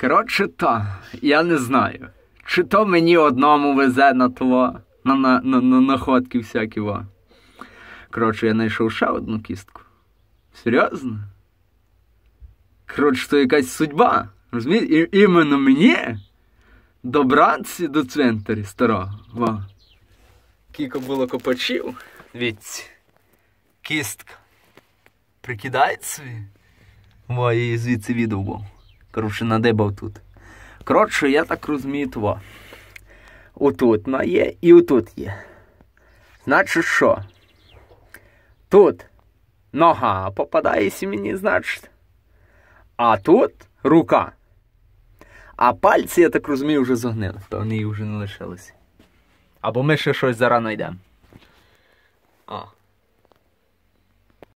Коротше, то, я не знаю. Чи то мені одному везе на того, на на, на, на находки всякі. во. Коротше, я знайшов ще одну кістку. Серйозно? Коротше, то якась судьба. Розумієте? І, Іменно мені добратися до цвинтарі старого. Во. Кіко було копачів. Дивіться. Кістка. Прикидається собі. Во, я її звідси відував коротше, надибав тут. Коротше, я так розумію, тво. Отут на є і отут є. Значить що? Тут нога попадає сім'ї, значить. А тут рука. А пальці, я так розумію, вже зогнили. Певні їх вже не лишилися. Або ми ще щось зараз знайдемо. А.